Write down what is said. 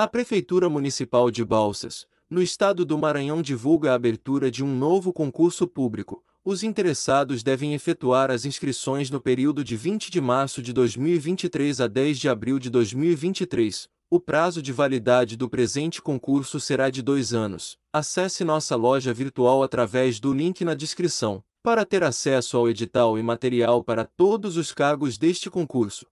A Prefeitura Municipal de Balsas, no estado do Maranhão, divulga a abertura de um novo concurso público. Os interessados devem efetuar as inscrições no período de 20 de março de 2023 a 10 de abril de 2023. O prazo de validade do presente concurso será de dois anos. Acesse nossa loja virtual através do link na descrição para ter acesso ao edital e material para todos os cargos deste concurso.